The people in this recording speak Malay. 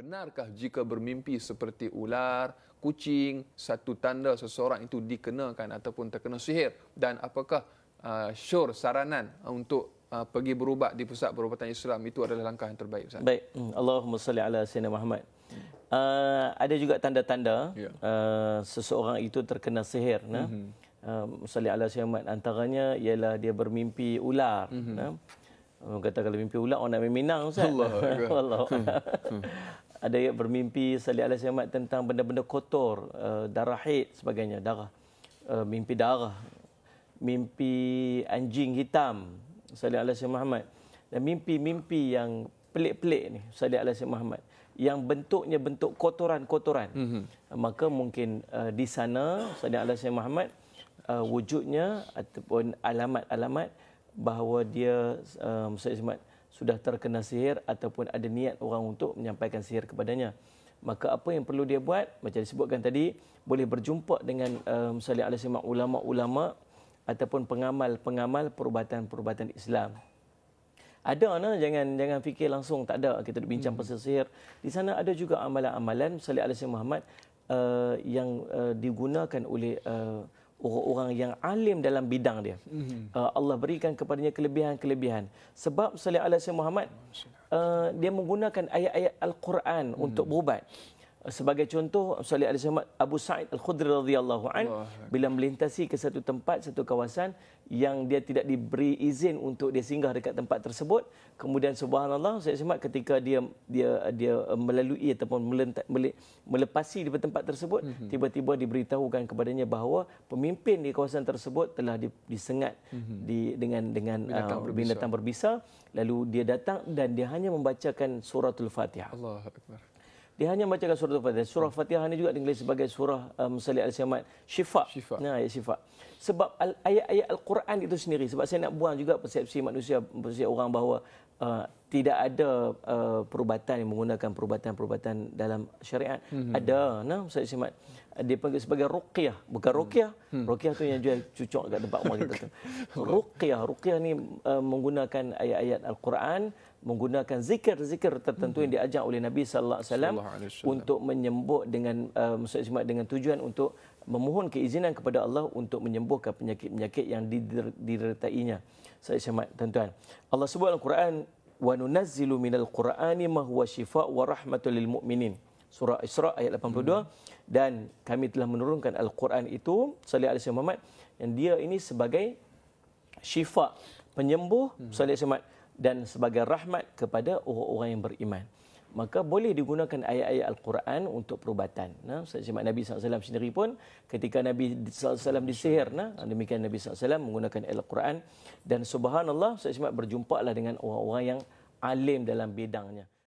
Benarkah jika bermimpi seperti ular, kucing, satu tanda seseorang itu dikenakan ataupun terkena sihir? Dan apakah uh, syur saranan uh, untuk uh, pergi berubat di pusat perubatan Islam itu adalah langkah yang terbaik? Ustaz? Baik. Hmm. Allahumma salli ala Sayyidina Muhammad. Uh, ada juga tanda-tanda ya. uh, seseorang itu terkena sihir. Nah, mm-hmm. uh, Sallallahu alaihi wasallam antaranya ialah dia bermimpi ular. Mm-hmm. Nah, uh, kata kalau mimpi ular orang nak minang. Allah. Allah. ada yang bermimpi Salih Alaihi Wasallam tentang benda-benda kotor, eh, darah haid sebagainya, darah. Eh, mimpi darah, mimpi anjing hitam Salih Alaihi Wasallam dan mimpi-mimpi yang pelik-pelik ni Salih Alaihi Wasallam yang bentuknya bentuk kotoran-kotoran. Mm-hmm. Maka mungkin uh, di sana Salih Alaihi Wasallam uh, wujudnya ataupun alamat-alamat bahawa dia uh, Salih Alaihi sudah terkena sihir ataupun ada niat orang untuk menyampaikan sihir kepadanya. Maka apa yang perlu dia buat, macam disebutkan tadi, boleh berjumpa dengan uh, um, misalnya ala simak ulama-ulama ataupun pengamal-pengamal perubatan-perubatan Islam. Ada ana jangan jangan fikir langsung tak ada kita bincang hmm. pasal sihir. Di sana ada juga amalan-amalan misalnya ala simak Muhammad uh, yang uh, digunakan oleh uh, orang-orang oh, yang alim dalam bidang dia. Mm-hmm. Uh, Allah berikan kepadanya kelebihan-kelebihan. Sebab Sallallahu Alaihi Wasallam Muhammad uh, dia menggunakan ayat-ayat Al-Quran mm-hmm. untuk berubat sebagai contoh Ustaz Ali Ahmad Abu Sa'id Al-Khudri radhiyallahu an bila melintasi ke satu tempat satu kawasan yang dia tidak diberi izin untuk dia singgah dekat tempat tersebut kemudian subhanallah Ustaz Ahmad ketika dia dia dia melalui ataupun melentak, mele, melepasi di tempat tersebut mm-hmm. tiba-tiba diberitahukan kepadanya bahawa pemimpin di kawasan tersebut telah disengat mm-hmm. di dengan dengan binatang, uh, binatang berbisa. berbisa lalu dia datang dan dia hanya membacakan suratul Fatihah Allahu akbar dia hanya bacakan surah Al-Fatihah. Surah hmm. Fatihah ini juga dikenali sebagai surah um, Salih Al-Siamat. Syifa. Syifa. Nah, ayat Syifa. Sebab ayat-ayat Al-Quran itu sendiri. Sebab saya nak buang juga persepsi manusia, persepsi orang bahawa uh, tidak ada uh, perubatan yang menggunakan perubatan-perubatan dalam syariat. Hmm. Ada. Nah, Salih Al-Siamat. Dia panggil sebagai ruqyah. Bukan hmm. ruqyah. Hmm. Ruqyah tu yang jual cucuk dekat tempat rumah kita tu. Ruqyah. Ruqyah ni uh, menggunakan ayat-ayat Al-Quran menggunakan zikir-zikir tertentu hmm. yang diajak oleh Nabi sallallahu alaihi wasallam untuk menyembuh dengan uh, maksud dengan tujuan untuk memohon keizinan kepada Allah untuk menyembuhkan penyakit-penyakit yang dideritainya. Saya semak tuan-tuan. Allah sebut dalam Quran wa nunazzilu minal qur'ani ma huwa syifa wa rahmatul lil mu'minin. Surah Isra ayat 82 hmm. dan kami telah menurunkan al-Quran itu sallallahu alaihi wasallam yang dia ini sebagai syifa penyembuh hmm. sallallahu alaihi wasallam dan sebagai rahmat kepada orang-orang yang beriman. Maka boleh digunakan ayat-ayat Al-Quran untuk perubatan. Nah, Sejak Nabi sallallahu alaihi wasallam sendiri pun ketika Nabi sallallahu alaihi wasallam disihir, nah, demikian Nabi sallallahu alaihi menggunakan Al-Quran dan subhanallah Sejak berjumpa lah dengan orang-orang yang alim dalam bidangnya.